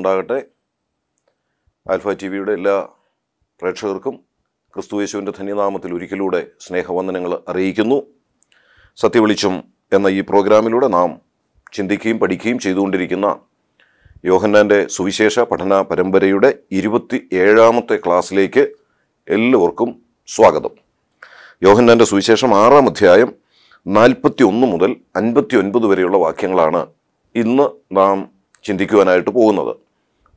ഉണ്ടാകട്ടെ alpha T വിയുടെ എല്ലാ പ്രേക്ഷകർക്കും ക്രിസ്തു യേശുവിൻ്റെ ധന്യനാമത്തിൽ ഒരിക്കലൂടെ സ്നേഹവന്ദനങ്ങൾ അറിയിക്കുന്നു സത്യവിളിച്ചും എന്ന ഈ പ്രോഗ്രാമിലൂടെ നാം ചിന്തിക്കുകയും പഠിക്കുകയും ചെയ്തുകൊണ്ടിരിക്കുന്ന യോഹന്നാൻ്റെ സുവിശേഷ പഠന പരമ്പരയുടെ ഇരുപത്തി ഏഴാമത്തെ ക്ലാസ്സിലേക്ക് എല്ലാവർക്കും സ്വാഗതം യോഹന്നാൻ്റെ സുവിശേഷം ആറാം അധ്യായം നാൽപ്പത്തി ഒന്ന് മുതൽ അൻപത്തി ഒൻപത് വരെയുള്ള വാക്യങ്ങളാണ് ഇന്ന് നാം ചിന്തിക്കുവാനായിട്ട് പോകുന്നത്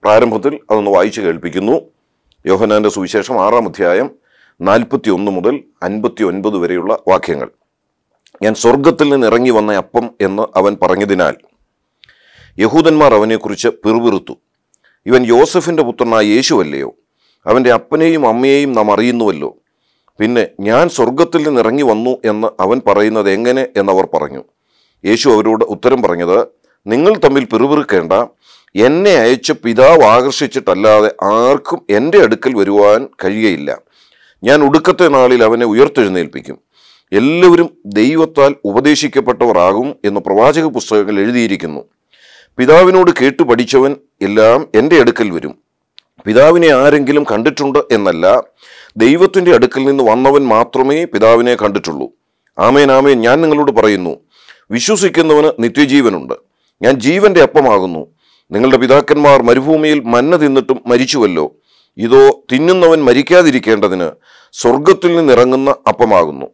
പ്രാരംഭത്തിൽ അതൊന്ന് വായിച്ചു കേൾപ്പിക്കുന്നു യോഹനാന്റെ സുവിശേഷം ആറാം അധ്യായം നാൽപ്പത്തി ഒന്ന് മുതൽ അൻപത്തി ഒൻപത് വരെയുള്ള വാക്യങ്ങൾ ഞാൻ സ്വർഗത്തിൽ നിന്ന് ഇറങ്ങി വന്ന അപ്പം എന്ന് അവൻ പറഞ്ഞതിനാൽ യഹൂദന്മാർ അവനെക്കുറിച്ച് പിറുപിറുത്തു ഇവൻ യോസഫിൻ്റെ പുത്രനായ യേശുവല്ലയോ അവൻ്റെ അപ്പനെയും അമ്മയെയും നാം അറിയുന്നുവല്ലോ പിന്നെ ഞാൻ സ്വർഗത്തിൽ നിന്ന് ഇറങ്ങി വന്നു എന്ന് അവൻ പറയുന്നത് എങ്ങനെ എന്നവർ പറഞ്ഞു യേശു അവരോട് ഉത്തരം പറഞ്ഞത് നിങ്ങൾ തമ്മിൽ പിറുപിറുക്കേണ്ട എന്നെ അയച്ച പിതാവ് ആകർഷിച്ചിട്ടല്ലാതെ ആർക്കും എൻ്റെ അടുക്കൽ വരുവാൻ കഴിയയില്ല ഞാൻ ഒടുക്കത്തെ നാളിൽ അവനെ ഉയർത്തെഴുന്നേൽപ്പിക്കും എല്ലാവരും ദൈവത്താൽ ഉപദേശിക്കപ്പെട്ടവരാകും എന്ന് പ്രവാചക പുസ്തകങ്ങൾ എഴുതിയിരിക്കുന്നു പിതാവിനോട് കേട്ടു പഠിച്ചവൻ എല്ലാം എൻ്റെ അടുക്കൽ വരും പിതാവിനെ ആരെങ്കിലും കണ്ടിട്ടുണ്ട് എന്നല്ല ദൈവത്തിൻ്റെ അടുക്കൽ നിന്ന് വന്നവൻ മാത്രമേ പിതാവിനെ കണ്ടിട്ടുള്ളൂ ആമേൻ ആമേൻ ഞാൻ നിങ്ങളോട് പറയുന്നു വിശ്വസിക്കുന്നവന് നിത്യജീവനുണ്ട് ഞാൻ ജീവന്റെ അപ്പമാകുന്നു നിങ്ങളുടെ പിതാക്കന്മാർ മരുഭൂമിയിൽ മന്ന തിന്നിട്ടും മരിച്ചുവല്ലോ ഇതോ തിന്നുന്നവൻ മരിക്കാതിരിക്കേണ്ടതിന് സ്വർഗത്തിൽ നിന്നിറങ്ങുന്ന അപ്പമാകുന്നു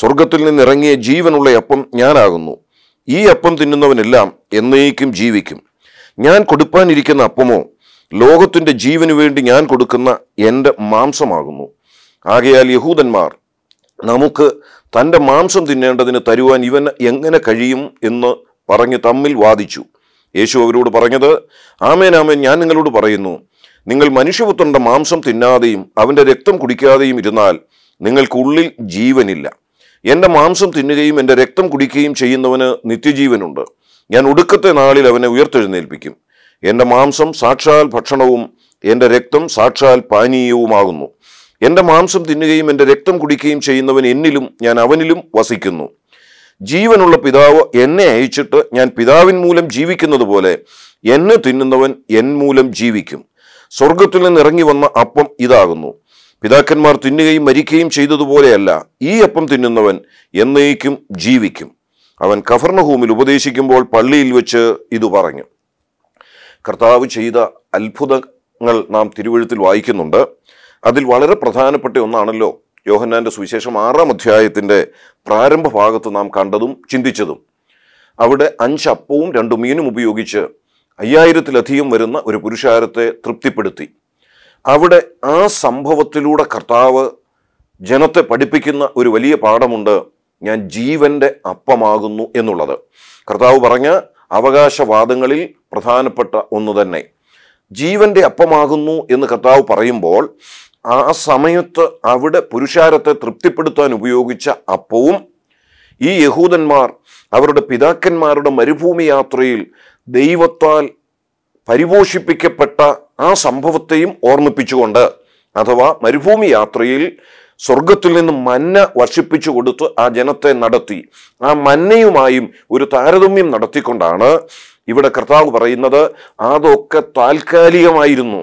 സ്വർഗത്തിൽ നിന്നിറങ്ങിയ ജീവനുള്ള അപ്പം ഞാനാകുന്നു ഈ അപ്പം തിന്നുന്നവനെല്ലാം എന്നേക്കും ജീവിക്കും ഞാൻ കൊടുപ്പാനിരിക്കുന്ന അപ്പമോ ലോകത്തിൻ്റെ ജീവനു വേണ്ടി ഞാൻ കൊടുക്കുന്ന എൻ്റെ മാംസമാകുന്നു ആകയാൽ യഹൂദന്മാർ നമുക്ക് തൻ്റെ മാംസം തിന്നേണ്ടതിന് തരുവാൻ ഇവന് എങ്ങനെ കഴിയും എന്ന് പറഞ്ഞ് തമ്മിൽ വാദിച്ചു യേശു അവരോട് പറഞ്ഞത് ആമേൻ ആമേൻ ഞാൻ നിങ്ങളോട് പറയുന്നു നിങ്ങൾ മനുഷ്യപുത്രന്റെ മാംസം തിന്നാതെയും അവൻ്റെ രക്തം കുടിക്കാതെയും ഇരുന്നാൽ നിങ്ങൾക്കുള്ളിൽ ജീവനില്ല എൻ്റെ മാംസം തിന്നുകയും എൻ്റെ രക്തം കുടിക്കുകയും ചെയ്യുന്നവന് നിത്യജീവനുണ്ട് ഞാൻ ഒടുക്കത്തെ നാളിൽ അവനെ ഉയർത്തെഴുന്നേൽപ്പിക്കും എൻ്റെ മാംസം സാക്ഷാൽ ഭക്ഷണവും എൻ്റെ രക്തം സാക്ഷാൽ പാനീയവുമാകുന്നു എൻ്റെ മാംസം തിന്നുകയും എൻ്റെ രക്തം കുടിക്കുകയും ചെയ്യുന്നവൻ എന്നിലും ഞാൻ അവനിലും വസിക്കുന്നു ജീവനുള്ള പിതാവ് എന്നെ അയച്ചിട്ട് ഞാൻ പിതാവിൻ മൂലം ജീവിക്കുന്നത് പോലെ എന്നെ തിന്നുന്നവൻ എൻ മൂലം ജീവിക്കും സ്വർഗത്തിൽ നിന്ന് ഇറങ്ങി വന്ന അപ്പം ഇതാകുന്നു പിതാക്കന്മാർ തിന്നുകയും മരിക്കുകയും ചെയ്തതുപോലെയല്ല ഈ അപ്പം തിന്നുന്നവൻ എന്നേക്കും ജീവിക്കും അവൻ കഫർണഹൂമിൽ ഉപദേശിക്കുമ്പോൾ പള്ളിയിൽ വെച്ച് ഇത് പറഞ്ഞു കർത്താവ് ചെയ്ത അത്ഭുതങ്ങൾ നാം തിരുവഴുത്തിൽ വായിക്കുന്നുണ്ട് അതിൽ വളരെ പ്രധാനപ്പെട്ട ഒന്നാണല്ലോ യോഹന്നാൻ്റെ സുവിശേഷം ആറാം അധ്യായത്തിൻ്റെ പ്രാരംഭ ഭാഗത്ത് നാം കണ്ടതും ചിന്തിച്ചതും അവിടെ അഞ്ച് അപ്പവും രണ്ട് മീനും ഉപയോഗിച്ച് അയ്യായിരത്തിലധികം വരുന്ന ഒരു പുരുഷാരത്തെ തൃപ്തിപ്പെടുത്തി അവിടെ ആ സംഭവത്തിലൂടെ കർത്താവ് ജനത്തെ പഠിപ്പിക്കുന്ന ഒരു വലിയ പാഠമുണ്ട് ഞാൻ ജീവൻ്റെ അപ്പമാകുന്നു എന്നുള്ളത് കർത്താവ് പറഞ്ഞ അവകാശവാദങ്ങളിൽ പ്രധാനപ്പെട്ട ഒന്ന് തന്നെ ജീവന്റെ അപ്പമാകുന്നു എന്ന് കർത്താവ് പറയുമ്പോൾ ആ സമയത്ത് അവിടെ പുരുഷാരത്തെ തൃപ്തിപ്പെടുത്താൻ ഉപയോഗിച്ച അപ്പവും ഈ യഹൂദന്മാർ അവരുടെ പിതാക്കന്മാരുടെ മരുഭൂമി യാത്രയിൽ ദൈവത്താൽ പരിപോഷിപ്പിക്കപ്പെട്ട ആ സംഭവത്തെയും ഓർമ്മിപ്പിച്ചുകൊണ്ട് അഥവാ മരുഭൂമി യാത്രയിൽ സ്വർഗത്തിൽ നിന്ന് മഞ്ഞ വർഷിപ്പിച്ചു കൊടുത്ത് ആ ജനത്തെ നടത്തി ആ മഞ്ഞയുമായും ഒരു താരതമ്യം നടത്തിക്കൊണ്ടാണ് ഇവിടെ കർത്താവ് പറയുന്നത് അതൊക്കെ താൽക്കാലികമായിരുന്നു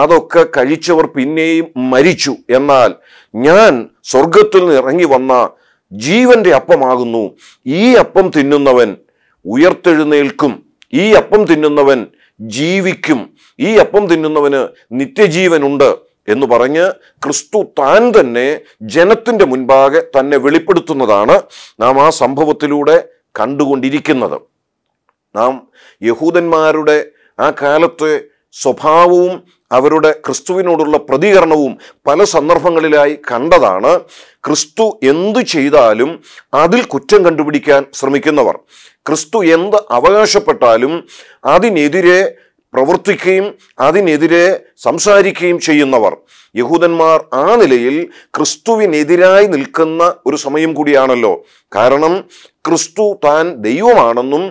അതൊക്കെ കഴിച്ചവർ പിന്നെയും മരിച്ചു എന്നാൽ ഞാൻ സ്വർഗത്തിൽ നിന്ന് ഇറങ്ങി വന്ന ജീവന്റെ അപ്പമാകുന്നു ഈ അപ്പം തിന്നുന്നവൻ ഉയർത്തെഴുന്നേൽക്കും ഈ അപ്പം തിന്നുന്നവൻ ജീവിക്കും ഈ അപ്പം തിന്നുന്നവന് നിത്യജീവനുണ്ട് എന്ന് പറഞ്ഞ് ക്രിസ്തു താൻ തന്നെ ജനത്തിൻ്റെ മുൻപാകെ തന്നെ വെളിപ്പെടുത്തുന്നതാണ് നാം ആ സംഭവത്തിലൂടെ കണ്ടുകൊണ്ടിരിക്കുന്നത് നാം യഹൂദന്മാരുടെ ആ കാലത്തെ സ്വഭാവവും അവരുടെ ക്രിസ്തുവിനോടുള്ള പ്രതികരണവും പല സന്ദർഭങ്ങളിലായി കണ്ടതാണ് ക്രിസ്തു എന്തു ചെയ്താലും അതിൽ കുറ്റം കണ്ടുപിടിക്കാൻ ശ്രമിക്കുന്നവർ ക്രിസ്തു എന്ത് അവകാശപ്പെട്ടാലും അതിനെതിരെ പ്രവർത്തിക്കുകയും അതിനെതിരെ സംസാരിക്കുകയും ചെയ്യുന്നവർ യഹൂദന്മാർ ആ നിലയിൽ ക്രിസ്തുവിനെതിരായി നിൽക്കുന്ന ഒരു സമയം കൂടിയാണല്ലോ കാരണം ക്രിസ്തു താൻ ദൈവമാണെന്നും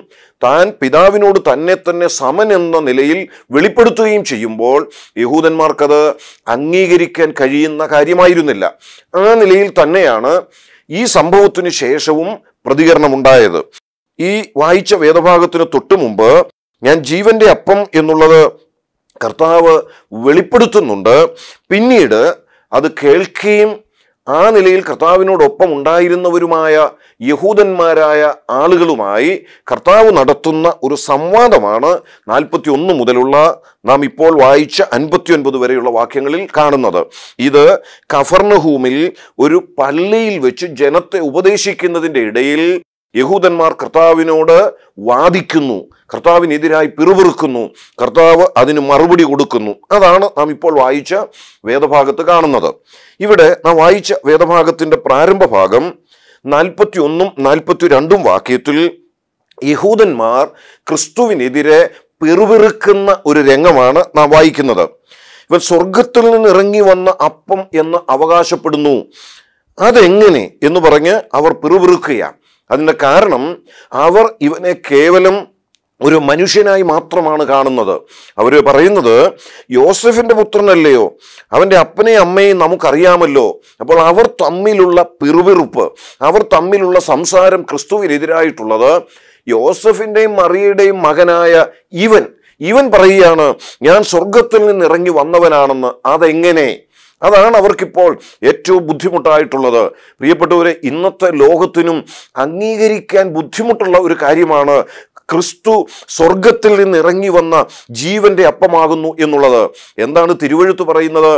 താൻ പിതാവിനോട് തന്നെ തന്നെ സമൻ എന്ന നിലയിൽ വെളിപ്പെടുത്തുകയും ചെയ്യുമ്പോൾ യഹൂദന്മാർക്കത് അംഗീകരിക്കാൻ കഴിയുന്ന കാര്യമായിരുന്നില്ല ആ നിലയിൽ തന്നെയാണ് ഈ സംഭവത്തിന് ശേഷവും പ്രതികരണമുണ്ടായത് ഈ വായിച്ച വേദഭാഗത്തിന് തൊട്ടു മുമ്പ് ഞാൻ ജീവന്റെ അപ്പം എന്നുള്ളത് കർത്താവ് വെളിപ്പെടുത്തുന്നുണ്ട് പിന്നീട് അത് കേൾക്കുകയും ആ നിലയിൽ കർത്താവിനോടൊപ്പം ഉണ്ടായിരുന്നവരുമായ യഹൂദന്മാരായ ആളുകളുമായി കർത്താവ് നടത്തുന്ന ഒരു സംവാദമാണ് നാൽപ്പത്തി ഒന്ന് മുതലുള്ള നാം ഇപ്പോൾ വായിച്ച അൻപത്തിയൊൻപത് വരെയുള്ള വാക്യങ്ങളിൽ കാണുന്നത് ഇത് കഫർണഹൂമിൽ ഒരു പള്ളിയിൽ വെച്ച് ജനത്തെ ഉപദേശിക്കുന്നതിൻ്റെ ഇടയിൽ യഹൂദന്മാർ കർത്താവിനോട് വാദിക്കുന്നു കർത്താവിനെതിരായി പിറുപിറുക്കുന്നു കർത്താവ് അതിന് മറുപടി കൊടുക്കുന്നു അതാണ് നാം ഇപ്പോൾ വായിച്ച വേദഭാഗത്ത് കാണുന്നത് ഇവിടെ നാം വായിച്ച വേദഭാഗത്തിൻ്റെ പ്രാരംഭ ഭാഗം നാൽപ്പത്തി ഒന്നും നാൽപ്പത്തി രണ്ടും വാക്യത്തിൽ യഹൂദന്മാർ ക്രിസ്തുവിനെതിരെ പിറുപിറുക്കുന്ന ഒരു രംഗമാണ് നാം വായിക്കുന്നത് ഇവൻ സ്വർഗത്തിൽ നിന്ന് ഇറങ്ങി വന്ന അപ്പം എന്ന് അവകാശപ്പെടുന്നു അതെങ്ങനെ എന്ന് പറഞ്ഞ് അവർ പിറുവിറുക്കുകയാണ് അതിൻ്റെ കാരണം അവർ ഇവനെ കേവലം ഒരു മനുഷ്യനായി മാത്രമാണ് കാണുന്നത് അവർ പറയുന്നത് യോസഫിൻ്റെ പുത്രനല്ലയോ അവൻ്റെ അപ്പനെയും അമ്മയും നമുക്കറിയാമല്ലോ അപ്പോൾ അവർ തമ്മിലുള്ള പിറുപിറുപ്പ് അവർ തമ്മിലുള്ള സംസാരം ക്രിസ്തുവിനെതിരായിട്ടുള്ളത് യോസഫിൻ്റെയും മറിയയുടെയും മകനായ ഇവൻ ഇവൻ പറയുകയാണ് ഞാൻ സ്വർഗത്തിൽ നിന്ന് ഇറങ്ങി വന്നവനാണെന്ന് അതെങ്ങനെ അതാണ് അവർക്കിപ്പോൾ ഏറ്റവും ബുദ്ധിമുട്ടായിട്ടുള്ളത് പ്രിയപ്പെട്ടവരെ ഇന്നത്തെ ലോകത്തിനും അംഗീകരിക്കാൻ ബുദ്ധിമുട്ടുള്ള ഒരു കാര്യമാണ് ക്രിസ്തു സ്വർഗത്തിൽ നിന്ന് ഇറങ്ങി വന്ന ജീവന്റെ അപ്പമാകുന്നു എന്നുള്ളത് എന്താണ് തിരുവഴുത്ത് പറയുന്നത്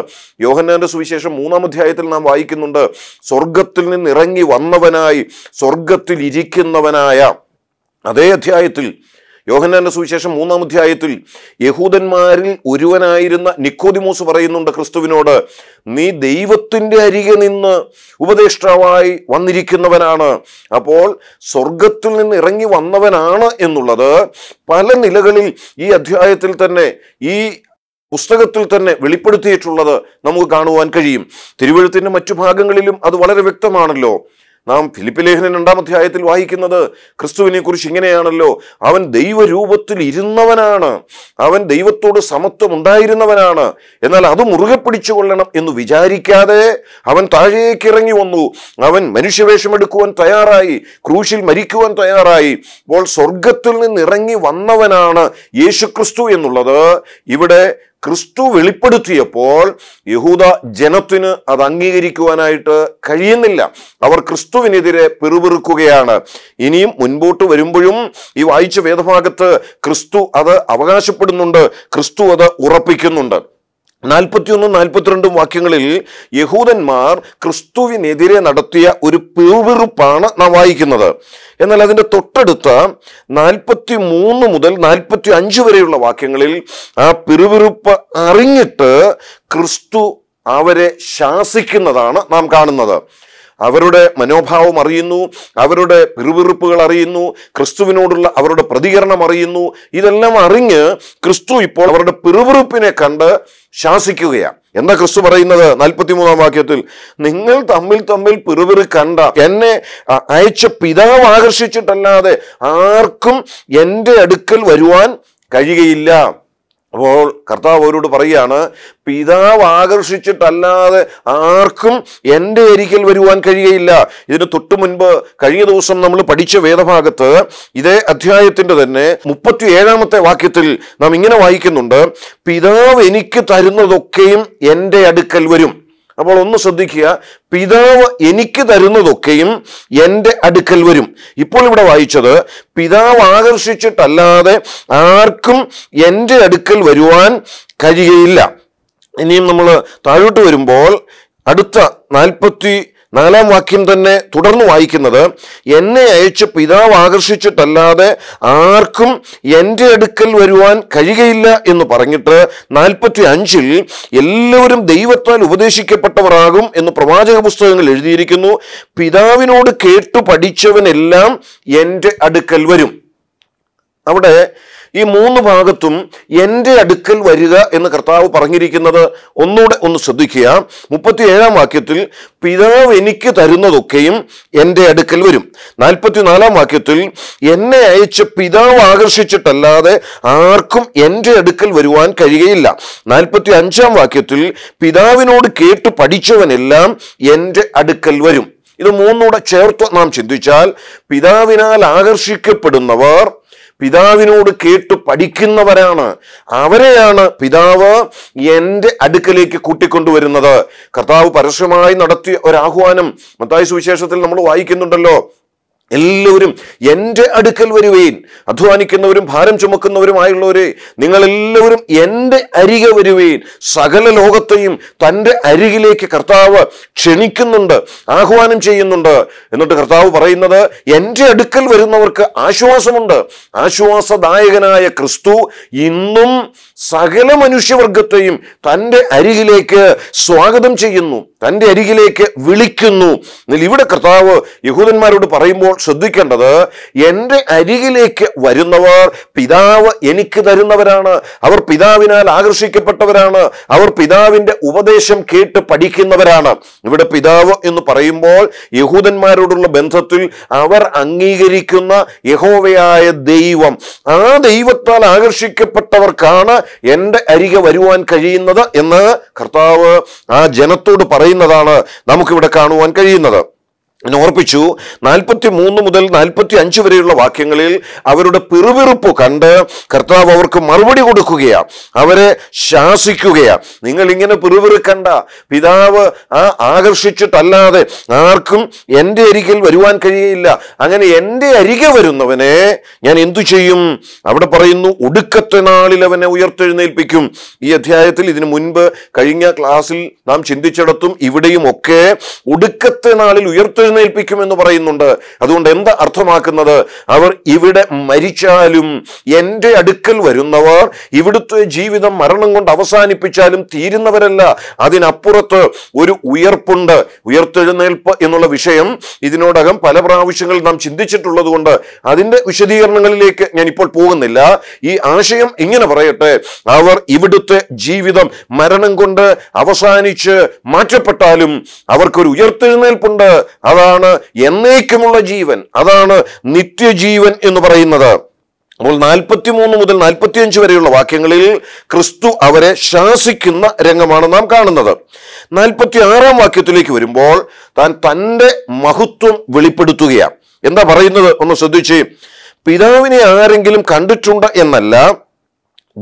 യോഹന്നാന്റെ സുവിശേഷം മൂന്നാം അധ്യായത്തിൽ നാം വായിക്കുന്നുണ്ട് സ്വർഗത്തിൽ നിന്ന് ഇറങ്ങി വന്നവനായി സ്വർഗത്തിൽ ഇരിക്കുന്നവനായ അതേ അധ്യായത്തിൽ യോഹന്നാന്റെ സുവിശേഷം മൂന്നാം അധ്യായത്തിൽ യഹൂദന്മാരിൽ ഒരുവനായിരുന്ന നിക്കോദിമോസ് പറയുന്നുണ്ട് ക്രിസ്തുവിനോട് നീ ദൈവത്തിൻ്റെ അരികെ നിന്ന് ഉപദേഷ്ടാവായി വന്നിരിക്കുന്നവനാണ് അപ്പോൾ സ്വർഗത്തിൽ നിന്ന് ഇറങ്ങി വന്നവനാണ് എന്നുള്ളത് പല നിലകളിൽ ഈ അധ്യായത്തിൽ തന്നെ ഈ പുസ്തകത്തിൽ തന്നെ വെളിപ്പെടുത്തിയിട്ടുള്ളത് നമുക്ക് കാണുവാൻ കഴിയും തിരുവഴുത്തിൻ്റെ മറ്റു ഭാഗങ്ങളിലും അത് വളരെ വ്യക്തമാണല്ലോ നാം ഫിലിപ്പ് രണ്ടാം അധ്യായത്തിൽ വായിക്കുന്നത് ക്രിസ്തുവിനെ കുറിച്ച് ഇങ്ങനെയാണല്ലോ അവൻ ദൈവരൂപത്തിൽ ഇരുന്നവനാണ് അവൻ ദൈവത്തോട് സമത്വം ഉണ്ടായിരുന്നവനാണ് എന്നാൽ അത് മുറുകെ പിടിച്ചു കൊള്ളണം എന്ന് വിചാരിക്കാതെ അവൻ താഴേക്ക് ഇറങ്ങി വന്നു അവൻ മനുഷ്യവേഷമെടുക്കുവാൻ തയ്യാറായി ക്രൂശിൽ മരിക്കുവാൻ തയ്യാറായി അപ്പോൾ സ്വർഗത്തിൽ നിന്ന് ഇറങ്ങി വന്നവനാണ് യേശുക്രിസ്തു എന്നുള്ളത് ഇവിടെ ക്രിസ്തു വെളിപ്പെടുത്തിയപ്പോൾ യഹൂദ ജനത്തിന് അത് അംഗീകരിക്കുവാനായിട്ട് കഴിയുന്നില്ല അവർ ക്രിസ്തുവിനെതിരെ പിറുപിറുക്കുകയാണ് ഇനിയും മുൻപോട്ട് വരുമ്പോഴും ഈ വായിച്ച വേദഭാഗത്ത് ക്രിസ്തു അത് അവകാശപ്പെടുന്നുണ്ട് ക്രിസ്തു അത് ഉറപ്പിക്കുന്നുണ്ട് നാൽപ്പത്തിയൊന്നും നാൽപ്പത്തിരണ്ടും വാക്യങ്ങളിൽ യഹൂദന്മാർ ക്രിസ്തുവിനെതിരെ നടത്തിയ ഒരു പിറുപിറുപ്പാണ് നാം വായിക്കുന്നത് എന്നാൽ അതിൻ്റെ തൊട്ടടുത്ത നാൽപ്പത്തി മൂന്ന് മുതൽ നാൽപ്പത്തി അഞ്ച് വരെയുള്ള വാക്യങ്ങളിൽ ആ പിറുപിറുപ്പ് അറിഞ്ഞിട്ട് ക്രിസ്തു അവരെ ശാസിക്കുന്നതാണ് നാം കാണുന്നത് അവരുടെ മനോഭാവം അറിയുന്നു അവരുടെ പിറുവിറുപ്പുകൾ അറിയുന്നു ക്രിസ്തുവിനോടുള്ള അവരുടെ പ്രതികരണം അറിയുന്നു ഇതെല്ലാം അറിഞ്ഞ് ക്രിസ്തു ഇപ്പോൾ അവരുടെ പിറുവിറുപ്പിനെ കണ്ട് ശാസിക്കുകയാണ് എന്താ ക്രിസ്തു പറയുന്നത് നാൽപ്പത്തിമൂന്നാം വാക്യത്തിൽ നിങ്ങൾ തമ്മിൽ തമ്മിൽ പിറുപിറു കണ്ട എന്നെ അയച്ച പിതാവ് ആകർഷിച്ചിട്ടല്ലാതെ ആർക്കും എൻ്റെ അടുക്കൽ വരുവാൻ കഴിയുകയില്ല അപ്പോൾ കർത്താവ് അവരോട് പറയുകയാണ് പിതാവ് ആകർഷിച്ചിട്ടല്ലാതെ ആർക്കും എൻ്റെ അരികിൽ വരുവാൻ കഴിയയില്ല ഇതിന് തൊട്ടു മുൻപ് കഴിഞ്ഞ ദിവസം നമ്മൾ പഠിച്ച വേദഭാഗത്ത് ഇതേ അധ്യായത്തിൻ്റെ തന്നെ മുപ്പത്തി ഏഴാമത്തെ വാക്യത്തിൽ നാം ഇങ്ങനെ വായിക്കുന്നുണ്ട് പിതാവ് എനിക്ക് തരുന്നതൊക്കെയും എൻ്റെ അടുക്കൽ വരും അപ്പോൾ ഒന്ന് ശ്രദ്ധിക്കുക പിതാവ് എനിക്ക് തരുന്നതൊക്കെയും എൻ്റെ അടുക്കൽ വരും ഇപ്പോൾ ഇവിടെ വായിച്ചത് പിതാവ് ആകർഷിച്ചിട്ടല്ലാതെ ആർക്കും എൻ്റെ അടുക്കൽ വരുവാൻ കഴിയയില്ല ഇനിയും നമ്മൾ താഴോട്ട് വരുമ്പോൾ അടുത്ത നാൽപ്പത്തി നാലാം വാക്യം തന്നെ തുടർന്ന് വായിക്കുന്നത് എന്നെ അയച്ച പിതാവ് ആകർഷിച്ചിട്ടല്ലാതെ ആർക്കും എൻ്റെ അടുക്കൽ വരുവാൻ കഴിയുകയില്ല എന്ന് പറഞ്ഞിട്ട് നാൽപ്പത്തി അഞ്ചിൽ എല്ലാവരും ദൈവത്താൽ ഉപദേശിക്കപ്പെട്ടവരാകും എന്ന് പ്രവാചക പുസ്തകങ്ങൾ എഴുതിയിരിക്കുന്നു പിതാവിനോട് കേട്ടു പഠിച്ചവനെല്ലാം എൻ്റെ അടുക്കൽ വരും അവിടെ ഈ മൂന്ന് ഭാഗത്തും എൻ്റെ അടുക്കൽ വരിക എന്ന് കർത്താവ് പറഞ്ഞിരിക്കുന്നത് ഒന്നുകൂടെ ഒന്ന് ശ്രദ്ധിക്കുക മുപ്പത്തി ഏഴാം വാക്യത്തിൽ പിതാവ് എനിക്ക് തരുന്നതൊക്കെയും എൻ്റെ അടുക്കൽ വരും നാൽപ്പത്തിനാലാം വാക്യത്തിൽ എന്നെ അയച്ച പിതാവ് ആകർഷിച്ചിട്ടല്ലാതെ ആർക്കും എൻ്റെ അടുക്കൽ വരുവാൻ കഴിയുകയില്ല നാൽപ്പത്തി അഞ്ചാം വാക്യത്തിൽ പിതാവിനോട് കേട്ട് പഠിച്ചവനെല്ലാം എൻ്റെ അടുക്കൽ വരും ഇത് മൂന്നൂടെ ചേർത്ത് നാം ചിന്തിച്ചാൽ പിതാവിനാൽ ആകർഷിക്കപ്പെടുന്നവർ പിതാവിനോട് കേട്ട് പഠിക്കുന്നവരാണ് അവരെയാണ് പിതാവ് എൻ്റെ അടുക്കലേക്ക് കൂട്ടിക്കൊണ്ടുവരുന്നത് കർത്താവ് പരസ്യമായി നടത്തിയ ഒരാഹ്വാനം മത്തായ സുവിശേഷത്തിൽ നമ്മൾ വായിക്കുന്നുണ്ടല്ലോ എല്ലാവരും എൻ്റെ അടുക്കൽ വരുവീൻ അധ്വാനിക്കുന്നവരും ഭാരം ചുമക്കുന്നവരുമായുള്ളവരെ നിങ്ങളെല്ലാവരും എൻ്റെ അരികെ വരുവേൻ സകല ലോകത്തെയും തൻ്റെ അരികിലേക്ക് കർത്താവ് ക്ഷണിക്കുന്നുണ്ട് ആഹ്വാനം ചെയ്യുന്നുണ്ട് എന്നിട്ട് കർത്താവ് പറയുന്നത് എൻ്റെ അടുക്കൽ വരുന്നവർക്ക് ആശ്വാസമുണ്ട് ആശ്വാസദായകനായ ക്രിസ്തു ഇന്നും സകല മനുഷ്യവർഗത്തെയും തൻ്റെ അരികിലേക്ക് സ്വാഗതം ചെയ്യുന്നു തൻ്റെ അരികിലേക്ക് വിളിക്കുന്നു എന്നാൽ ഇവിടെ കർത്താവ് യഹൂദന്മാരോട് പറയുമ്പോൾ ശ്രദ്ധിക്കേണ്ടത് എൻ്റെ അരികിലേക്ക് വരുന്നവർ പിതാവ് എനിക്ക് തരുന്നവരാണ് അവർ പിതാവിനാൽ ആകർഷിക്കപ്പെട്ടവരാണ് അവർ പിതാവിൻ്റെ ഉപദേശം കേട്ട് പഠിക്കുന്നവരാണ് ഇവിടെ പിതാവ് എന്ന് പറയുമ്പോൾ യഹൂദന്മാരോടുള്ള ബന്ധത്തിൽ അവർ അംഗീകരിക്കുന്ന യഹോവയായ ദൈവം ആ ദൈവത്താൽ ആകർഷിക്കപ്പെട്ടവർക്കാണ് എൻ്റെ അരികെ വരുവാൻ കഴിയുന്നത് എന്ന് കർത്താവ് ആ ജനത്തോട് പറയുന്നതാണ് നമുക്കിവിടെ കാണുവാൻ കഴിയുന്നത് എന്നെ ഓർപ്പിച്ചു നാൽപ്പത്തി മൂന്ന് മുതൽ നാൽപ്പത്തി അഞ്ച് വരെയുള്ള വാക്യങ്ങളിൽ അവരുടെ പിറുപിറുപ്പ് കണ്ട് കർത്താവ് അവർക്ക് മറുപടി കൊടുക്കുകയാ അവരെ ശാസിക്കുകയാ നിങ്ങൾ ഇങ്ങനെ കണ്ട പിതാവ് ആ ആകർഷിച്ചിട്ടല്ലാതെ ആർക്കും എൻ്റെ അരികിൽ വരുവാൻ കഴിയയില്ല അങ്ങനെ എൻ്റെ അരികെ വരുന്നവനെ ഞാൻ എന്തു ചെയ്യും അവിടെ പറയുന്നു ഒടുക്കത്തെ നാളിൽ അവനെ ഉയർത്തെഴുന്നേൽപ്പിക്കും ഈ അധ്യായത്തിൽ ഇതിനു മുൻപ് കഴിഞ്ഞ ക്ലാസ്സിൽ നാം ചിന്തിച്ചിടത്തും ഇവിടെയും ഒക്കെ ഒടുക്കത്തെ നാളിൽ ഉയർത്തെഴുന്നേൽ ഉയർന്നേൽപ്പിക്കുമെന്ന് പറയുന്നുണ്ട് അതുകൊണ്ട് എന്താ അർത്ഥമാക്കുന്നത് അവർ ഇവിടെ മരിച്ചാലും എൻ്റെ അടുക്കൽ വരുന്നവർ ഇവിടുത്തെ ജീവിതം മരണം കൊണ്ട് അവസാനിപ്പിച്ചാലും തീരുന്നവരല്ല അതിനപ്പുറത്ത് ഒരു ഉയർപ്പുണ്ട് ഉയർത്തെഴുന്നേൽപ്പ് എന്നുള്ള വിഷയം ഇതിനോടകം പല പ്രാവശ്യങ്ങൾ നാം ചിന്തിച്ചിട്ടുള്ളത് കൊണ്ട് അതിൻ്റെ വിശദീകരണങ്ങളിലേക്ക് ഞാൻ ഇപ്പോൾ പോകുന്നില്ല ഈ ആശയം ഇങ്ങനെ പറയട്ടെ അവർ ഇവിടുത്തെ ജീവിതം മരണം കൊണ്ട് അവസാനിച്ച് മാറ്റപ്പെട്ടാലും അവർക്കൊരു ഉയർത്തെഴുന്നേൽപ്പുണ്ട് അവർ അതാണ് എന്നേക്കുമുള്ള ജീവൻ അതാണ് നിത്യജീവൻ എന്ന് പറയുന്നത് അപ്പോൾ മൂന്ന് മുതൽ അഞ്ച് വരെയുള്ള വാക്യങ്ങളിൽ ക്രിസ്തു അവരെ ശാസിക്കുന്ന രംഗമാണ് നാം കാണുന്നത് നാൽപ്പത്തി ആറാം വാക്യത്തിലേക്ക് വരുമ്പോൾ താൻ തൻ്റെ മഹത്വം വെളിപ്പെടുത്തുകയാണ് എന്താ പറയുന്നത് ഒന്ന് ശ്രദ്ധിച്ച് പിതാവിനെ ആരെങ്കിലും കണ്ടിട്ടുണ്ട് എന്നല്ല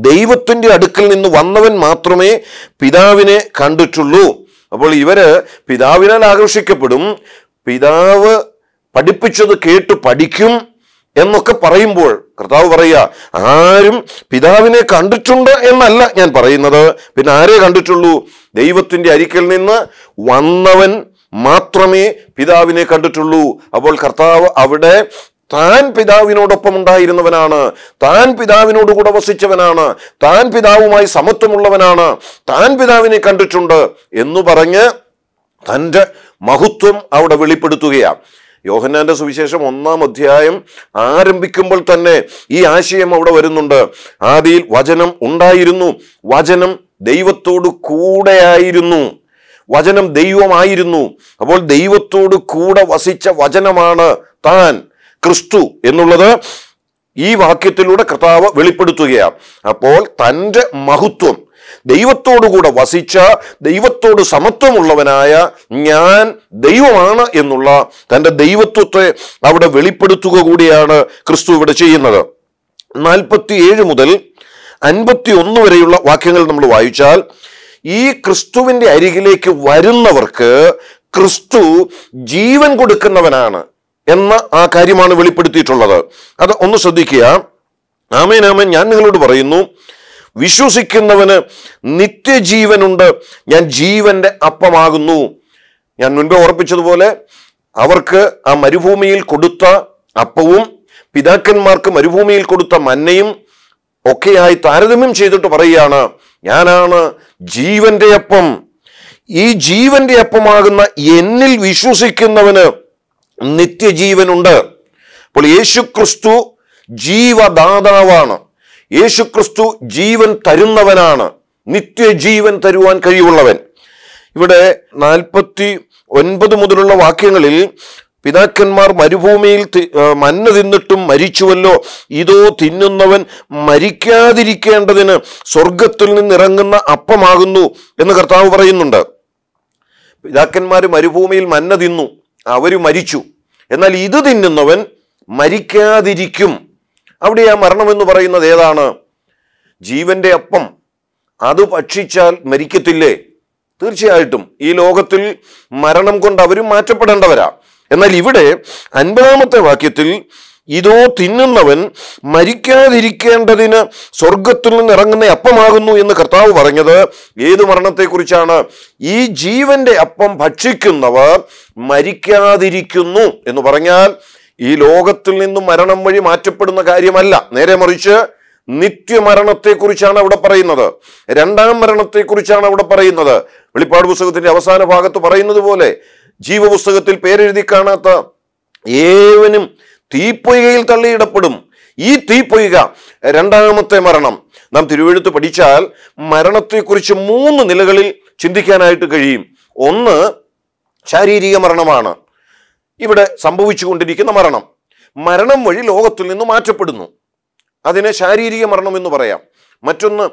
ദൈവത്തിൻ്റെ അടുക്കൽ നിന്ന് വന്നവൻ മാത്രമേ പിതാവിനെ കണ്ടിട്ടുള്ളൂ അപ്പോൾ ഇവര് പിതാവിനാൽ ആകർഷിക്കപ്പെടും പിതാവ് പഠിപ്പിച്ചത് കേട്ട് പഠിക്കും എന്നൊക്കെ പറയുമ്പോൾ കർത്താവ് പറയുക ആരും പിതാവിനെ കണ്ടിട്ടുണ്ട് എന്നല്ല ഞാൻ പറയുന്നത് പിന്നെ ആരെ കണ്ടിട്ടുള്ളൂ ദൈവത്തിൻ്റെ അരിക്കൽ നിന്ന് വന്നവൻ മാത്രമേ പിതാവിനെ കണ്ടിട്ടുള്ളൂ അപ്പോൾ കർത്താവ് അവിടെ താൻ പിതാവിനോടൊപ്പം ഉണ്ടായിരുന്നവനാണ് താൻ പിതാവിനോട് കൂടെ വസിച്ചവനാണ് താൻ പിതാവുമായി സമത്വമുള്ളവനാണ് താൻ പിതാവിനെ കണ്ടിട്ടുണ്ട് എന്ന് പറഞ്ഞ് തൻ്റെ മഹത്വം അവിടെ വെളിപ്പെടുത്തുകയാണ് യോഹന്നാന്റെ സുവിശേഷം ഒന്നാം അധ്യായം ആരംഭിക്കുമ്പോൾ തന്നെ ഈ ആശയം അവിടെ വരുന്നുണ്ട് ആദിയിൽ വചനം ഉണ്ടായിരുന്നു വചനം ദൈവത്തോട് കൂടെയായിരുന്നു വചനം ദൈവമായിരുന്നു അപ്പോൾ ദൈവത്തോട് കൂടെ വസിച്ച വചനമാണ് താൻ ക്രിസ്തു എന്നുള്ളത് ഈ വാക്യത്തിലൂടെ കർത്താവ് വെളിപ്പെടുത്തുകയാണ് അപ്പോൾ തൻ്റെ മഹത്വം ദൈവത്തോടുകൂടെ വസിച്ച് ദൈവത്തോട് സമത്വമുള്ളവനായ ഞാൻ ദൈവമാണ് എന്നുള്ള തൻ്റെ ദൈവത്വത്തെ അവിടെ വെളിപ്പെടുത്തുക കൂടിയാണ് ക്രിസ്തു ഇവിടെ ചെയ്യുന്നത് നാൽപ്പത്തിയേഴ് മുതൽ അൻപത്തി ഒന്ന് വരെയുള്ള വാക്യങ്ങൾ നമ്മൾ വായിച്ചാൽ ഈ ക്രിസ്തുവിൻ്റെ അരികിലേക്ക് വരുന്നവർക്ക് ക്രിസ്തു ജീവൻ കൊടുക്കുന്നവനാണ് എന്ന ആ കാര്യമാണ് വെളിപ്പെടുത്തിയിട്ടുള്ളത് അത് ഒന്ന് ശ്രദ്ധിക്കുക ആമേനാമൻ ഞാൻ നിങ്ങളോട് പറയുന്നു വിശ്വസിക്കുന്നവന് നിത്യജീവനുണ്ട് ഞാൻ ജീവന്റെ അപ്പമാകുന്നു ഞാൻ മുൻപേ ഓർപ്പിച്ചതുപോലെ അവർക്ക് ആ മരുഭൂമിയിൽ കൊടുത്ത അപ്പവും പിതാക്കന്മാർക്ക് മരുഭൂമിയിൽ കൊടുത്ത മന്നയും ഒക്കെയായി താരതമ്യം ചെയ്തിട്ട് പറയുകയാണ് ഞാനാണ് ജീവന്റെ അപ്പം ഈ ജീവന്റെ അപ്പമാകുന്ന എന്നിൽ വിശ്വസിക്കുന്നവന് നിത്യജീവനുണ്ട് അപ്പോൾ യേശു ക്രിസ്തു ജീവദാതാവാണ് യേശുക്രിസ്തു ജീവൻ തരുന്നവനാണ് നിത്യജീവൻ തരുവാൻ കഴിവുള്ളവൻ ഇവിടെ നാൽപ്പത്തി ഒൻപത് മുതലുള്ള വാക്യങ്ങളിൽ പിതാക്കന്മാർ മരുഭൂമിയിൽ മന്ന തിന്നിട്ടും മരിച്ചുവല്ലോ ഇതോ തിന്നുന്നവൻ മരിക്കാതിരിക്കേണ്ടതിന് സ്വർഗത്തിൽ നിന്നിറങ്ങുന്ന അപ്പമാകുന്നു എന്ന് കർത്താവ് പറയുന്നുണ്ട് പിതാക്കന്മാർ മരുഭൂമിയിൽ മന്ന തിന്നു അവർ മരിച്ചു എന്നാൽ ഇത് തിന്നുന്നവൻ മരിക്കാതിരിക്കും അവിടെ ആ മരണമെന്ന് പറയുന്നത് ഏതാണ് ജീവന്റെ അപ്പം അത് ഭക്ഷിച്ചാൽ മരിക്കത്തില്ലേ തീർച്ചയായിട്ടും ഈ ലോകത്തിൽ മരണം കൊണ്ട് അവരും മാറ്റപ്പെടേണ്ടവരാ എന്നാൽ ഇവിടെ അൻപതാമത്തെ വാക്യത്തിൽ ഇതോ തിന്നുന്നവൻ മരിക്കാതിരിക്കേണ്ടതിന് സ്വർഗത്തിൽ നിന്ന് ഇറങ്ങുന്ന അപ്പമാകുന്നു എന്ന് കർത്താവ് പറഞ്ഞത് ഏത് മരണത്തെക്കുറിച്ചാണ് ഈ ജീവന്റെ അപ്പം ഭക്ഷിക്കുന്നവർ മരിക്കാതിരിക്കുന്നു എന്ന് പറഞ്ഞാൽ ഈ ലോകത്തിൽ നിന്നും മരണം വഴി മാറ്റപ്പെടുന്ന കാര്യമല്ല നേരെ മറിച്ച് നിത്യമരണത്തെക്കുറിച്ചാണ് അവിടെ പറയുന്നത് രണ്ടാം മരണത്തെക്കുറിച്ചാണ് അവിടെ പറയുന്നത് വെളിപ്പാട് പുസ്തകത്തിന്റെ അവസാന ഭാഗത്ത് പറയുന്നത് പോലെ ജീവപുസ്തകത്തിൽ പേരെഴുതി കാണാത്ത ഏവനും തീപ്പൊയ്കയിൽ തള്ളിയിടപ്പെടും ഈ തീപ്പൊയ്ക രണ്ടാമത്തെ മരണം നാം തിരുവെഴുത്ത് പഠിച്ചാൽ മരണത്തെക്കുറിച്ച് മൂന്ന് നിലകളിൽ ചിന്തിക്കാനായിട്ട് കഴിയും ഒന്ന് ശാരീരിക മരണമാണ് ഇവിടെ സംഭവിച്ചുകൊണ്ടിരിക്കുന്ന മരണം മരണം വഴി ലോകത്തിൽ നിന്ന് മാറ്റപ്പെടുന്നു അതിനെ ശാരീരിക മരണം എന്ന് പറയാം മറ്റൊന്ന്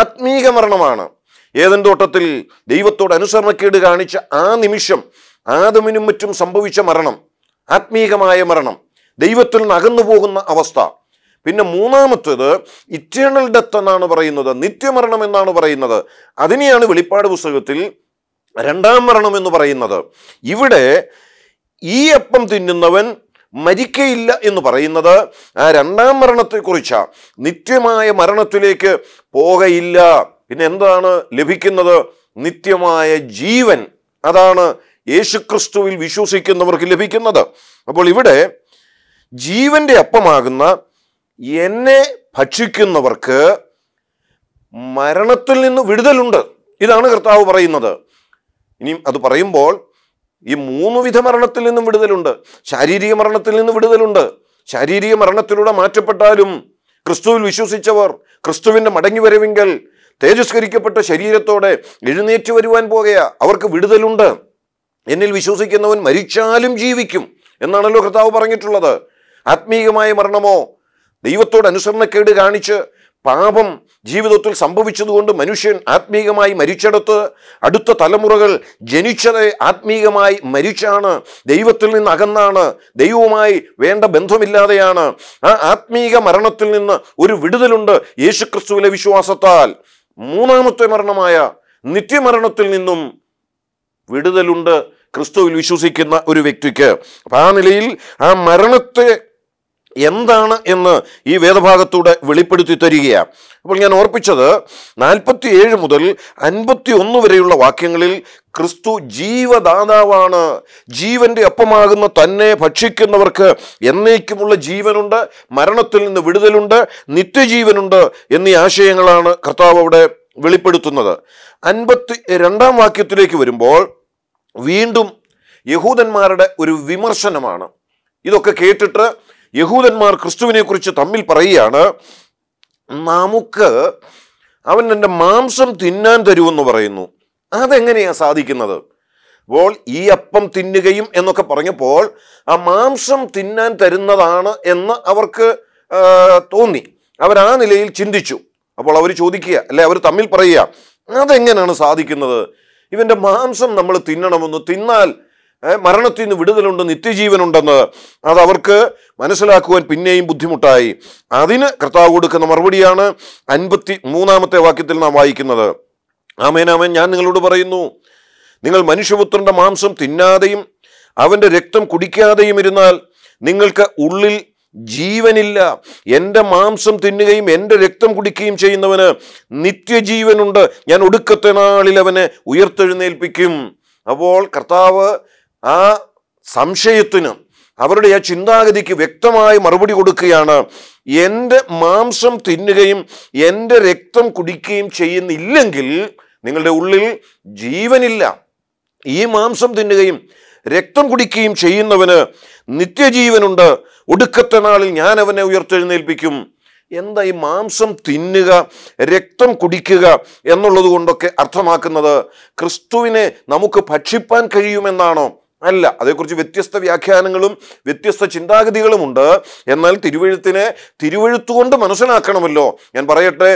ആത്മീക മരണമാണ് ഏതൻ തോട്ടത്തിൽ ദൈവത്തോട് അനുസരണക്കേട് കാണിച്ച ആ നിമിഷം ആദമിനും മറ്റും സംഭവിച്ച മരണം ആത്മീകമായ മരണം ദൈവത്തിൽ നിന്ന് അകന്നു പോകുന്ന അവസ്ഥ പിന്നെ മൂന്നാമത്തേത് ഇറ്റേണൽ ഡെത്ത് എന്നാണ് പറയുന്നത് നിത്യമരണം എന്നാണ് പറയുന്നത് അതിനെയാണ് വെളിപ്പാട് പുസ്തകത്തിൽ രണ്ടാം മരണം എന്ന് പറയുന്നത് ഇവിടെ ഈ അപ്പം തിന്നുന്നവൻ മരിക്കയില്ല എന്ന് പറയുന്നത് ആ രണ്ടാം മരണത്തെക്കുറിച്ചാണ് നിത്യമായ മരണത്തിലേക്ക് പോകയില്ല പിന്നെ എന്താണ് ലഭിക്കുന്നത് നിത്യമായ ജീവൻ അതാണ് യേശുക്രിസ്തുവിൽ വിശ്വസിക്കുന്നവർക്ക് ലഭിക്കുന്നത് അപ്പോൾ ഇവിടെ ജീവന്റെ അപ്പമാകുന്ന എന്നെ ഭക്ഷിക്കുന്നവർക്ക് മരണത്തിൽ നിന്ന് വിടുതലുണ്ട് ഇതാണ് കർത്താവ് പറയുന്നത് ഇനിയും അത് പറയുമ്പോൾ ഈ മൂന്ന് വിധ മരണത്തിൽ നിന്നും വിടുതലുണ്ട് ശാരീരിക മരണത്തിൽ നിന്ന് വിടുതലുണ്ട് ശാരീരിക മരണത്തിലൂടെ മാറ്റപ്പെട്ടാലും ക്രിസ്തുവിൽ വിശ്വസിച്ചവർ ക്രിസ്തുവിൻ്റെ മടങ്ങിവരവിങ്കൽ തേജസ്കരിക്കപ്പെട്ട ശരീരത്തോടെ എഴുന്നേറ്റ് വരുവാൻ പോകയാ അവർക്ക് വിടുതലുണ്ട് എന്നിൽ വിശ്വസിക്കുന്നവൻ മരിച്ചാലും ജീവിക്കും എന്നാണല്ലോ കർത്താവ് പറഞ്ഞിട്ടുള്ളത് ആത്മീയമായ മരണമോ ദൈവത്തോട് അനുസരണക്കേട് കാണിച്ച് പാപം ജീവിതത്തിൽ സംഭവിച്ചതുകൊണ്ട് മനുഷ്യൻ ആത്മീകമായി മരിച്ചെടുത്ത് അടുത്ത തലമുറകൾ ജനിച്ചത് ആത്മീകമായി മരിച്ചാണ് ദൈവത്തിൽ നിന്ന് അകന്നാണ് ദൈവവുമായി വേണ്ട ബന്ധമില്ലാതെയാണ് ആ ആത്മീക മരണത്തിൽ നിന്ന് ഒരു വിടുതലുണ്ട് യേശുക്രിസ്തുവിലെ വിശ്വാസത്താൽ മൂന്നാമത്തെ മരണമായ നിത്യമരണത്തിൽ നിന്നും വിടുതലുണ്ട് ക്രിസ്തുവിൽ വിശ്വസിക്കുന്ന ഒരു വ്യക്തിക്ക് അപ്പം ആ നിലയിൽ ആ മരണത്തെ എന്താണ് എന്ന് ഈ വേദഭാഗത്തൂടെ വെളിപ്പെടുത്തി തരികയാണ് അപ്പോൾ ഞാൻ ഓർപ്പിച്ചത് ഏഴ് മുതൽ അൻപത്തി ഒന്ന് വരെയുള്ള വാക്യങ്ങളിൽ ക്രിസ്തു ജീവദാതാവാണ് ജീവന്റെ അപ്പമാകുന്ന തന്നെ ഭക്ഷിക്കുന്നവർക്ക് എന്നേക്കുമുള്ള ജീവനുണ്ട് മരണത്തിൽ നിന്ന് വിടുതലുണ്ട് നിത്യജീവനുണ്ട് എന്നീ ആശയങ്ങളാണ് കർത്താവ് അവിടെ വെളിപ്പെടുത്തുന്നത് അൻപത്തി രണ്ടാം വാക്യത്തിലേക്ക് വരുമ്പോൾ വീണ്ടും യഹൂദന്മാരുടെ ഒരു വിമർശനമാണ് ഇതൊക്കെ കേട്ടിട്ട് യഹൂദന്മാർ ക്രിസ്തുവിനെക്കുറിച്ച് തമ്മിൽ പറയുകയാണ് നമുക്ക് അവൻ എൻ്റെ മാംസം തിന്നാൻ തരുമെന്ന് പറയുന്നു അതെങ്ങനെയാണ് സാധിക്കുന്നത് അപ്പോൾ ഈ അപ്പം തിന്നുകയും എന്നൊക്കെ പറഞ്ഞപ്പോൾ ആ മാംസം തിന്നാൻ തരുന്നതാണ് എന്ന് അവർക്ക് തോന്നി അവർ ആ നിലയിൽ ചിന്തിച്ചു അപ്പോൾ അവർ ചോദിക്കുക അല്ലെ അവർ തമ്മിൽ പറയുക അതെങ്ങനെയാണ് സാധിക്കുന്നത് ഇവൻ്റെ മാംസം നമ്മൾ തിന്നണമെന്ന് തിന്നാൽ മരണത്തിൽ നിന്ന് വിടുതലുണ്ട് നിത്യജീവനുണ്ടെന്ന് അത് അവർക്ക് മനസ്സിലാക്കുവാൻ പിന്നെയും ബുദ്ധിമുട്ടായി അതിന് കർത്താവ് കൊടുക്കുന്ന മറുപടിയാണ് അൻപത്തി മൂന്നാമത്തെ വാക്യത്തിൽ നാം വായിക്കുന്നത് ആമേനാമേൻ ഞാൻ നിങ്ങളോട് പറയുന്നു നിങ്ങൾ മനുഷ്യപുത്രൻ്റെ മാംസം തിന്നാതെയും അവൻ്റെ രക്തം കുടിക്കാതെയും ഇരുന്നാൽ നിങ്ങൾക്ക് ഉള്ളിൽ ജീവനില്ല എൻ്റെ മാംസം തിന്നുകയും എൻ്റെ രക്തം കുടിക്കുകയും ചെയ്യുന്നവന് നിത്യജീവനുണ്ട് ഞാൻ ഒടുക്കത്തെ നാളിൽ അവനെ ഉയർത്തെഴുന്നേൽപ്പിക്കും അപ്പോൾ കർത്താവ് ആ സംശയത്തിന് അവരുടെ ആ ചിന്താഗതിക്ക് വ്യക്തമായി മറുപടി കൊടുക്കുകയാണ് എൻ്റെ മാംസം തിന്നുകയും എൻ്റെ രക്തം കുടിക്കുകയും ചെയ്യുന്നില്ലെങ്കിൽ നിങ്ങളുടെ ഉള്ളിൽ ജീവനില്ല ഈ മാംസം തിന്നുകയും രക്തം കുടിക്കുകയും ചെയ്യുന്നവന് നിത്യജീവനുണ്ട് ഒടുക്കത്തെ നാളിൽ ഞാൻ അവനെ ഉയർത്തെഴുന്നേൽപ്പിക്കും എന്താ ഈ മാംസം തിന്നുക രക്തം കുടിക്കുക എന്നുള്ളത് കൊണ്ടൊക്കെ അർത്ഥമാക്കുന്നത് ക്രിസ്തുവിനെ നമുക്ക് ഭക്ഷിപ്പാൻ കഴിയുമെന്നാണോ അല്ല അതേക്കുറിച്ച് വ്യത്യസ്ത വ്യാഖ്യാനങ്ങളും വ്യത്യസ്ത ചിന്താഗതികളുമുണ്ട് എന്നാൽ തിരുവഴുത്തിനെ തിരുവഴുത്തുകൊണ്ട് മനസ്സിലാക്കണമല്ലോ ഞാൻ പറയട്ടെ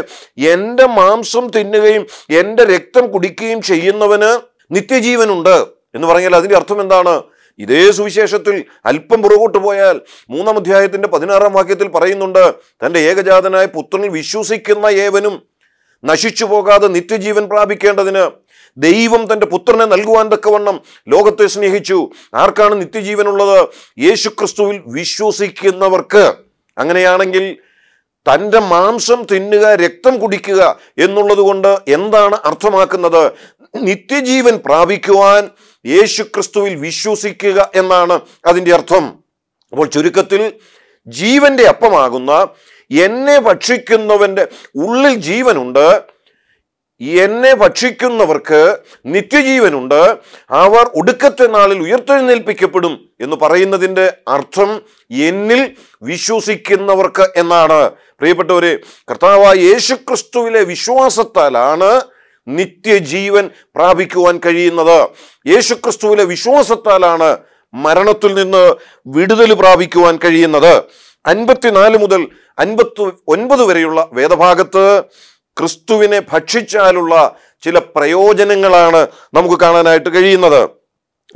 എൻ്റെ മാംസം തിന്നുകയും എൻ്റെ രക്തം കുടിക്കുകയും ചെയ്യുന്നവന് നിത്യജീവനുണ്ട് എന്ന് പറഞ്ഞാൽ അതിൻ്റെ അർത്ഥം എന്താണ് ഇതേ സുവിശേഷത്തിൽ അല്പം പുറകോട്ട് പോയാൽ മൂന്നാം അധ്യായത്തിൻ്റെ പതിനാറാം വാക്യത്തിൽ പറയുന്നുണ്ട് തൻ്റെ ഏകജാതനായ പുത്രനിൽ വിശ്വസിക്കുന്ന ഏവനും നശിച്ചു പോകാതെ നിത്യജീവൻ പ്രാപിക്കേണ്ടതിന് ദൈവം തൻ്റെ പുത്രനെ നൽകുവാൻ തക്കവണ്ണം ലോകത്തെ സ്നേഹിച്ചു ആർക്കാണ് നിത്യജീവനുള്ളത് യേശു ക്രിസ്തുവിൽ വിശ്വസിക്കുന്നവർക്ക് അങ്ങനെയാണെങ്കിൽ തൻ്റെ മാംസം തിന്നുക രക്തം കുടിക്കുക എന്നുള്ളത് കൊണ്ട് എന്താണ് അർത്ഥമാക്കുന്നത് നിത്യജീവൻ പ്രാപിക്കുവാൻ യേശു ക്രിസ്തുവിൽ വിശ്വസിക്കുക എന്നാണ് അതിൻ്റെ അർത്ഥം അപ്പോൾ ചുരുക്കത്തിൽ ജീവന്റെ അപ്പമാകുന്ന എന്നെ ഭക്ഷിക്കുന്നവൻ്റെ ഉള്ളിൽ ജീവനുണ്ട് എന്നെ ഭക്ഷിക്കുന്നവർക്ക് നിത്യജീവനുണ്ട് അവർ ഒടുക്കത്തെ നാളിൽ ഉയർത്തെഴുന്നേൽപ്പിക്കപ്പെടും എന്ന് പറയുന്നതിൻ്റെ അർത്ഥം എന്നിൽ വിശ്വസിക്കുന്നവർക്ക് എന്നാണ് പ്രിയപ്പെട്ടവരെ കർത്താവായ യേശുക്രിസ്തുവിലെ വിശ്വാസത്താലാണ് നിത്യജീവൻ പ്രാപിക്കുവാൻ കഴിയുന്നത് യേശുക്രിസ്തുവിലെ വിശ്വാസത്താലാണ് മരണത്തിൽ നിന്ന് വിടുതൽ പ്രാപിക്കുവാൻ കഴിയുന്നത് അൻപത്തിനാല് മുതൽ അൻപത്തി ഒൻപത് വരെയുള്ള വേദഭാഗത്ത് ക്രിസ്തുവിനെ ഭക്ഷിച്ചാലുള്ള ചില പ്രയോജനങ്ങളാണ് നമുക്ക് കാണാനായിട്ട് കഴിയുന്നത്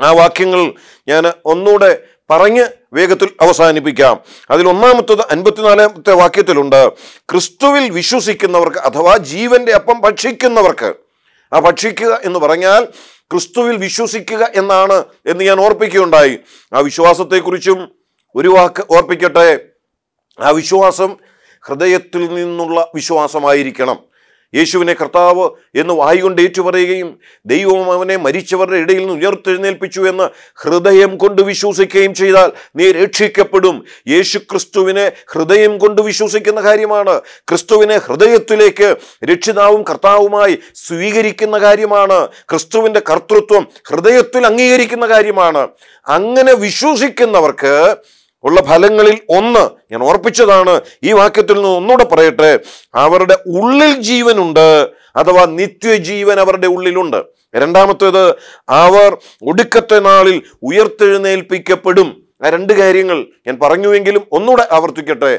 ആ വാക്യങ്ങൾ ഞാൻ ഒന്നുകൂടെ പറഞ്ഞ് വേഗത്തിൽ അവസാനിപ്പിക്കാം അതിൽ ഒന്നാമത്തത് അൻപത്തിനാലാമത്തെ വാക്യത്തിലുണ്ട് ക്രിസ്തുവിൽ വിശ്വസിക്കുന്നവർക്ക് അഥവാ ജീവന്റെ അപ്പം ഭക്ഷിക്കുന്നവർക്ക് ആ ഭക്ഷിക്കുക എന്ന് പറഞ്ഞാൽ ക്രിസ്തുവിൽ വിശ്വസിക്കുക എന്നാണ് എന്ന് ഞാൻ ഓർപ്പിക്കുകയുണ്ടായി ആ വിശ്വാസത്തെക്കുറിച്ചും ഒരു വാക്ക് ഓർപ്പിക്കട്ടെ ആ വിശ്വാസം ഹൃദയത്തിൽ നിന്നുള്ള വിശ്വാസമായിരിക്കണം യേശുവിനെ കർത്താവ് എന്ന് വായികൊണ്ട് ഏറ്റുപറയുകയും ദൈവം അവനെ മരിച്ചവരുടെ ഇടയിൽ നിന്ന് ഉയർത്തെഴുന്നേൽപ്പിച്ചു എന്ന് ഹൃദയം കൊണ്ട് വിശ്വസിക്കുകയും ചെയ്താൽ നീ രക്ഷിക്കപ്പെടും യേശു ക്രിസ്തുവിനെ ഹൃദയം കൊണ്ട് വിശ്വസിക്കുന്ന കാര്യമാണ് ക്രിസ്തുവിനെ ഹൃദയത്തിലേക്ക് രക്ഷിതാവും കർത്താവുമായി സ്വീകരിക്കുന്ന കാര്യമാണ് ക്രിസ്തുവിൻ്റെ കർത്തൃത്വം ഹൃദയത്തിൽ അംഗീകരിക്കുന്ന കാര്യമാണ് അങ്ങനെ വിശ്വസിക്കുന്നവർക്ക് ഉള്ള ഫലങ്ങളിൽ ഒന്ന് ഞാൻ ഓർപ്പിച്ചതാണ് ഈ വാക്യത്തിൽ നിന്ന് ഒന്നുകൂടെ പറയട്ടെ അവരുടെ ഉള്ളിൽ ജീവനുണ്ട് അഥവാ നിത്യജീവൻ അവരുടെ ഉള്ളിലുണ്ട് രണ്ടാമത്തേത് അവർ ഒടുക്കത്തെ നാളിൽ ഉയർത്തെഴുന്നേൽപ്പിക്കപ്പെടും ആ രണ്ട് കാര്യങ്ങൾ ഞാൻ പറഞ്ഞുവെങ്കിലും ഒന്നുകൂടെ ആവർത്തിക്കട്ടെ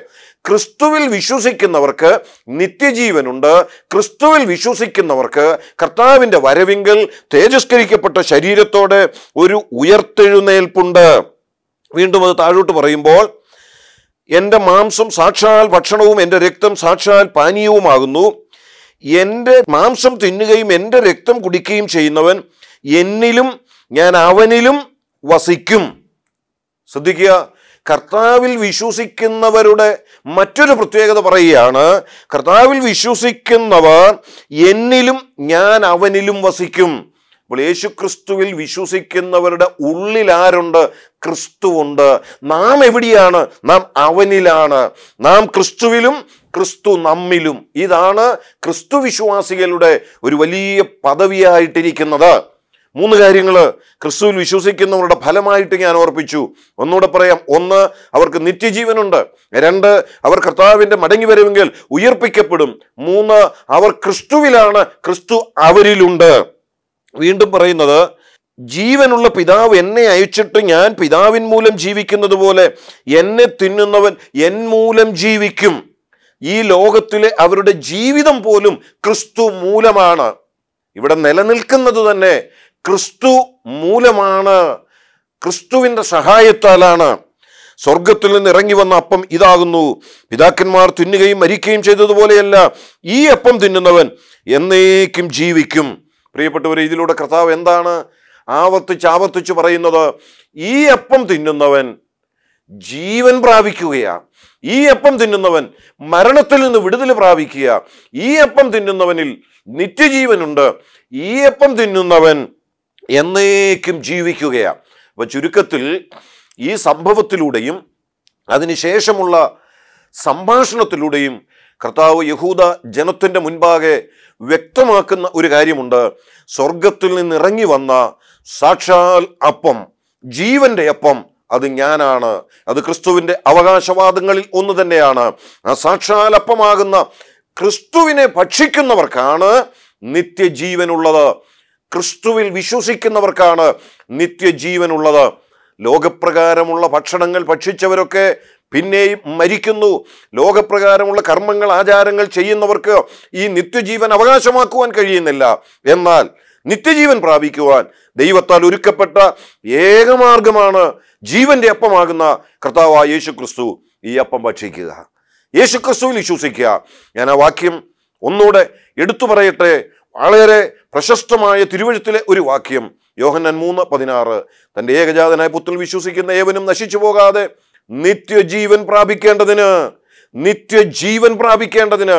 ക്രിസ്തുവിൽ വിശ്വസിക്കുന്നവർക്ക് നിത്യജീവനുണ്ട് ക്രിസ്തുവിൽ വിശ്വസിക്കുന്നവർക്ക് കർത്താവിൻ്റെ വരവിങ്കൽ തേജസ്കരിക്കപ്പെട്ട ശരീരത്തോടെ ഒരു ഉയർത്തെഴുന്നേൽപ്പുണ്ട് വീണ്ടും അത് താഴോട്ട് പറയുമ്പോൾ എൻ്റെ മാംസം സാക്ഷാൽ ഭക്ഷണവും എൻ്റെ രക്തം സാക്ഷാൽ പാനീയവുമാകുന്നു എൻ്റെ മാംസം തിന്നുകയും എൻ്റെ രക്തം കുടിക്കുകയും ചെയ്യുന്നവൻ എന്നിലും ഞാൻ അവനിലും വസിക്കും ശ്രദ്ധിക്കുക കർത്താവിൽ വിശ്വസിക്കുന്നവരുടെ മറ്റൊരു പ്രത്യേകത പറയുകയാണ് കർത്താവിൽ വിശ്വസിക്കുന്നവർ എന്നിലും ഞാൻ അവനിലും വസിക്കും അപ്പോൾ യേശുക്രിസ്തുവിൽ വിശ്വസിക്കുന്നവരുടെ ഉള്ളിലാരുണ്ട് ആരുണ്ട് ക്രിസ്തുവുണ്ട് നാം എവിടെയാണ് നാം അവനിലാണ് നാം ക്രിസ്തുവിലും ക്രിസ്തു നമ്മിലും ഇതാണ് ക്രിസ്തു വിശ്വാസികളുടെ ഒരു വലിയ പദവിയായിട്ടിരിക്കുന്നത് മൂന്ന് കാര്യങ്ങൾ ക്രിസ്തുവിൽ വിശ്വസിക്കുന്നവരുടെ ഫലമായിട്ട് ഞാൻ ഓർപ്പിച്ചു ഒന്നുകൂടെ പറയാം ഒന്ന് അവർക്ക് നിത്യജീവനുണ്ട് രണ്ട് അവർ കർത്താവിൻ്റെ മടങ്ങി വരുമെങ്കിൽ ഉയർപ്പിക്കപ്പെടും മൂന്ന് അവർ ക്രിസ്തുവിലാണ് ക്രിസ്തു അവരിലുണ്ട് വീണ്ടും പറയുന്നത് ജീവനുള്ള പിതാവ് എന്നെ അയച്ചിട്ട് ഞാൻ പിതാവിൻ മൂലം ജീവിക്കുന്നത് പോലെ എന്നെ തിന്നുന്നവൻ എൻ മൂലം ജീവിക്കും ഈ ലോകത്തിലെ അവരുടെ ജീവിതം പോലും ക്രിസ്തു മൂലമാണ് ഇവിടെ നിലനിൽക്കുന്നത് തന്നെ ക്രിസ്തു മൂലമാണ് ക്രിസ്തുവിൻ്റെ സഹായത്താലാണ് സ്വർഗത്തിൽ നിന്ന് ഇറങ്ങി വന്ന അപ്പം ഇതാകുന്നു പിതാക്കന്മാർ തിന്നുകയും മരിക്കുകയും ചെയ്തതുപോലെയല്ല ഈ അപ്പം തിന്നുന്നവൻ എന്നേക്കും ജീവിക്കും പ്രിയപ്പെട്ടവരെ ഇതിലൂടെ കർത്താവ് എന്താണ് ആവർത്തിച്ച് ആവർത്തിച്ച് പറയുന്നത് ഈ അപ്പം തിന്നുന്നവൻ ജീവൻ പ്രാപിക്കുകയാണ് ഈ അപ്പം തിന്നുന്നവൻ മരണത്തിൽ നിന്ന് വിടുതൽ പ്രാപിക്കുക ഈ അപ്പം തിന്നുന്നവനിൽ നിത്യജീവനുണ്ട് ഈ അപ്പം തിന്നുന്നവൻ എന്നേക്കും ജീവിക്കുകയാണ് അപ്പൊ ചുരുക്കത്തിൽ ഈ സംഭവത്തിലൂടെയും അതിനുശേഷമുള്ള സംഭാഷണത്തിലൂടെയും കർത്താവ് യഹൂദ ജനത്തിൻ്റെ മുൻപാകെ വ്യക്തമാക്കുന്ന ഒരു കാര്യമുണ്ട് സ്വർഗത്തിൽ നിന്ന് ഇറങ്ങി വന്ന സാക്ഷാൽ അപ്പം ജീവന്റെ അപ്പം അത് ഞാനാണ് അത് ക്രിസ്തുവിൻ്റെ അവകാശവാദങ്ങളിൽ ഒന്ന് തന്നെയാണ് ആ സാക്ഷാലപ്പമാകുന്ന ക്രിസ്തുവിനെ ഭക്ഷിക്കുന്നവർക്കാണ് നിത്യജീവനുള്ളത് ക്രിസ്തുവിൽ വിശ്വസിക്കുന്നവർക്കാണ് നിത്യജീവനുള്ളത് ലോകപ്രകാരമുള്ള ഭക്ഷണങ്ങൾ ഭക്ഷിച്ചവരൊക്കെ പിന്നെയും മരിക്കുന്നു ലോകപ്രകാരമുള്ള കർമ്മങ്ങൾ ആചാരങ്ങൾ ചെയ്യുന്നവർക്ക് ഈ നിത്യജീവൻ അവകാശമാക്കുവാൻ കഴിയുന്നില്ല എന്നാൽ നിത്യജീവൻ പ്രാപിക്കുവാൻ ദൈവത്താൽ ഒരുക്കപ്പെട്ട ഏകമാർഗമാണ് ജീവന്റെ അപ്പമാകുന്ന കർത്താവായ യേശു ക്രിസ്തു ഈ അപ്പം ഭക്ഷിക്കുക യേശു ക്രിസ്തുവിൽ വിശ്വസിക്കുക ഞാൻ ആ വാക്യം ഒന്നുകൂടെ എടുത്തു പറയട്ടെ വളരെ പ്രശസ്തമായ തിരുവഴുത്തിലെ ഒരു വാക്യം യോഹന്നൻ മൂന്ന് പതിനാറ് തൻ്റെ ഏകജാതനായ പുത്രൻ വിശ്വസിക്കുന്ന ഏവനും നശിച്ചു പോകാതെ നിത്യജീവൻ പ്രാപിക്കേണ്ടതിന് നിത്യജീവൻ പ്രാപിക്കേണ്ടതിന്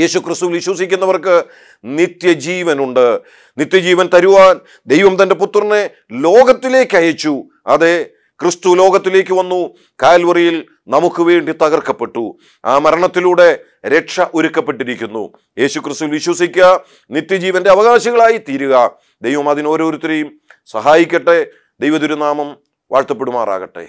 യേശു ക്രിസ്തുവിൽ വിശ്വസിക്കുന്നവർക്ക് നിത്യജീവനുണ്ട് നിത്യജീവൻ തരുവാൻ ദൈവം തൻ്റെ പുത്രനെ ലോകത്തിലേക്ക് അയച്ചു അതെ ക്രിസ്തു ലോകത്തിലേക്ക് വന്നു കാൽവറിയിൽ നമുക്ക് വേണ്ടി തകർക്കപ്പെട്ടു ആ മരണത്തിലൂടെ രക്ഷ ഒരുക്കപ്പെട്ടിരിക്കുന്നു യേശു വിശ്വസിക്കുക നിത്യജീവന്റെ അവകാശികളായി തീരുക ദൈവം അതിനോരോരുത്തരെയും സഹായിക്കട്ടെ ദൈവതിരുനാമം വാഴ്ത്തപ്പെടുമാറാകട്ടെ